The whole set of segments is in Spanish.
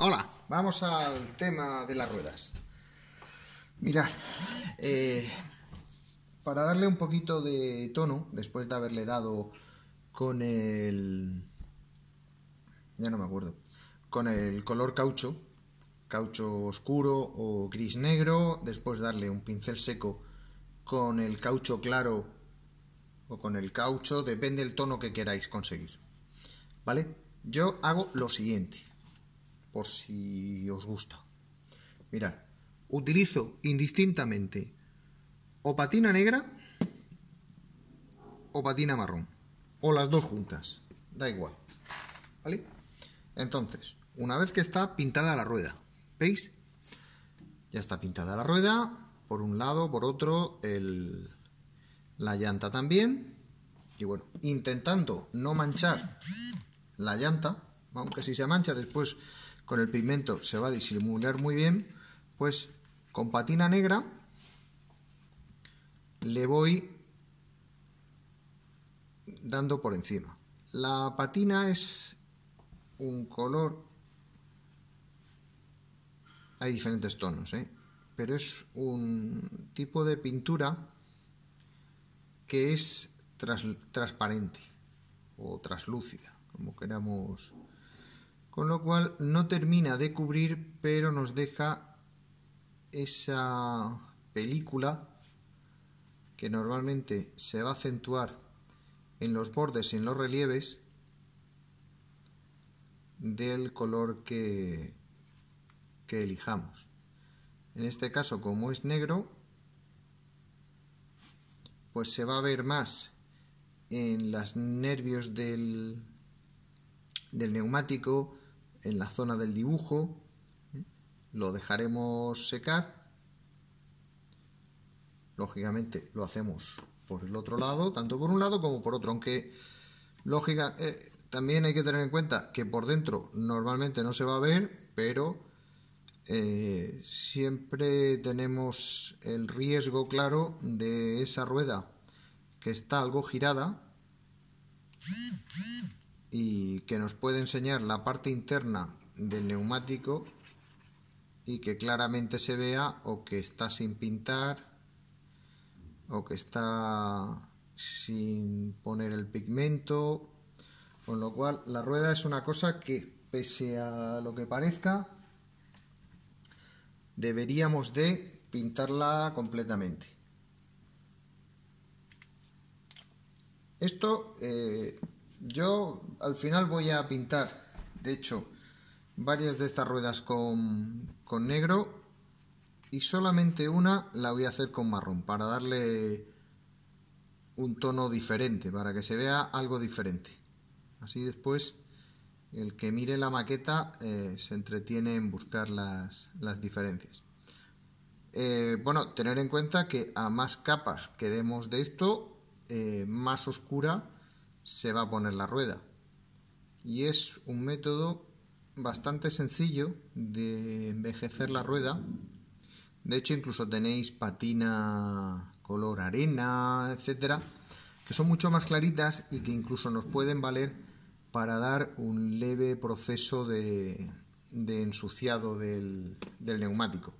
Hola, vamos al tema de las ruedas. Mirad, eh, para darle un poquito de tono, después de haberle dado con el... Ya no me acuerdo. Con el color caucho, caucho oscuro o gris negro, después darle un pincel seco con el caucho claro o con el caucho, depende del tono que queráis conseguir. ¿Vale? Yo hago lo siguiente por si os gusta. Mirad, utilizo indistintamente o patina negra o patina marrón. O las dos juntas. Da igual. ¿Vale? Entonces, una vez que está pintada la rueda, ¿veis? Ya está pintada la rueda, por un lado, por otro, la llanta también. Y bueno, intentando no manchar la llanta, aunque si se mancha después con el pigmento se va a disimular muy bien, pues con patina negra le voy dando por encima. La patina es un color, hay diferentes tonos, ¿eh? pero es un tipo de pintura que es transparente o traslúcida, como queramos con lo cual no termina de cubrir, pero nos deja esa película que normalmente se va a acentuar en los bordes y en los relieves del color que, elijamos. En este caso, como es negro, pues se va a ver más en los nervios del neumático, en la zona del dibujo, lo dejaremos secar, lógicamente lo hacemos por el otro lado, tanto por un lado como por otro, aunque lógica, eh, también hay que tener en cuenta que por dentro normalmente no se va a ver, pero eh, siempre tenemos el riesgo claro de esa rueda que está algo girada y que nos puede enseñar la parte interna del neumático y que claramente se vea o que está sin pintar o que está sin poner el pigmento con lo cual la rueda es una cosa que pese a lo que parezca deberíamos de pintarla completamente esto eh, yo al final voy a pintar, de hecho, varias de estas ruedas con, negro y solamente una la voy a hacer con marrón para darle un tono diferente, para que se vea algo diferente. Así después el que mire la maqueta eh, se entretiene en buscar las, diferencias. Eh, bueno, tener en cuenta que a más capas que demos de esto, eh, más oscura se va a poner la rueda. Y es un método bastante sencillo de envejecer la rueda. De hecho, incluso tenéis patina color arena, etcétera, que son mucho más claritas y que incluso nos pueden valer para dar un leve proceso de, ensuciado del neumático.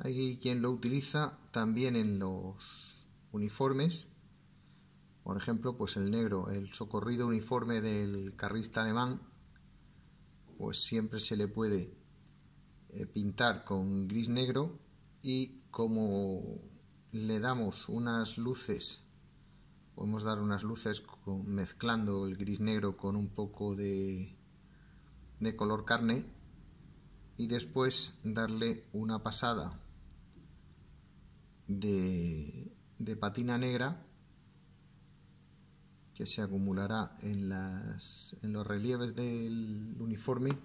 Hay quien lo utiliza también en los uniformes por ejemplo, pues el negro, el socorrido uniforme del carrista alemán, pues siempre se le puede eh, pintar con gris negro y como le damos unas luces, podemos dar unas luces mezclando el gris negro con un poco de, de color carne y después darle una pasada de, de patina negra que se acumulará en, los relieves del uniforme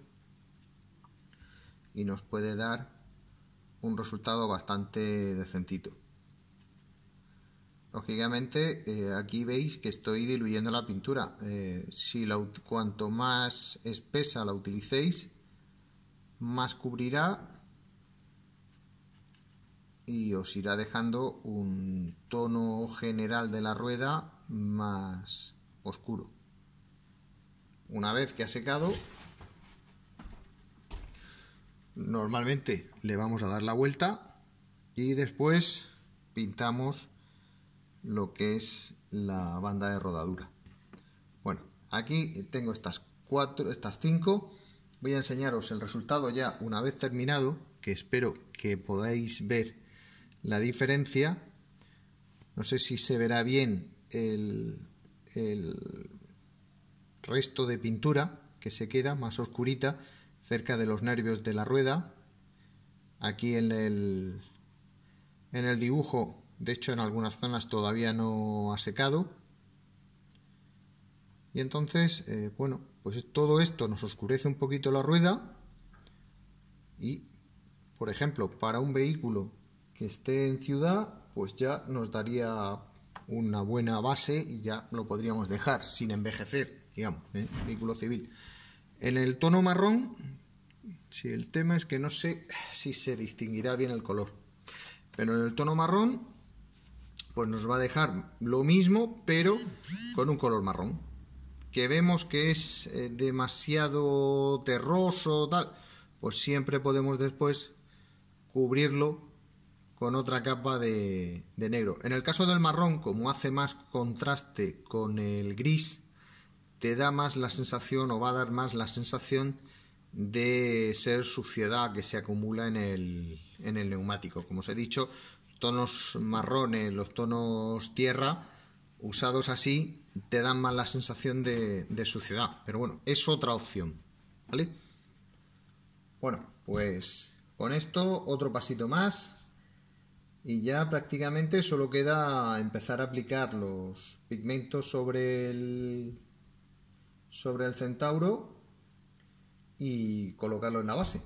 y nos puede dar un resultado bastante decentito. Lógicamente, eh, aquí veis que estoy diluyendo la pintura. Eh, si cuanto más espesa la utilicéis, más cubrirá y os irá dejando un tono general de la rueda más oscuro. Una vez que ha secado, normalmente le vamos a dar la vuelta y después pintamos lo que es la banda de rodadura. Bueno, aquí tengo estas cuatro, estas cinco. Voy a enseñaros el resultado ya una vez terminado, que espero que podáis ver la diferencia. No sé si se verá bien el, resto de pintura que se queda más oscurita cerca de los nervios de la rueda. Aquí en el, en el dibujo, de hecho en algunas zonas todavía no ha secado. Y entonces, eh, bueno, pues todo esto nos oscurece un poquito la rueda y, por ejemplo, para un vehículo que esté en ciudad, pues ya nos daría una buena base y ya lo podríamos dejar sin envejecer, digamos, ¿eh? vehículo civil. En el tono marrón, si el tema es que no sé si se distinguirá bien el color, pero en el tono marrón, pues nos va a dejar lo mismo, pero con un color marrón, que vemos que es eh, demasiado terroso, tal, pues siempre podemos después cubrirlo con otra capa de, negro. En el caso del marrón, como hace más contraste con el gris, te da más la sensación o va a dar más la sensación de ser suciedad que se acumula en el, neumático. Como os he dicho, tonos marrones, los tonos tierra, usados así, te dan más la sensación de, de suciedad. Pero bueno, es otra opción. ¿Vale? Bueno, pues con esto otro pasito más y ya prácticamente solo queda empezar a aplicar los pigmentos sobre el, sobre el centauro y colocarlo en la base.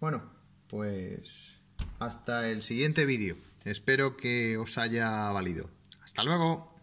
Bueno, pues hasta el siguiente vídeo. Espero que os haya valido. Hasta luego.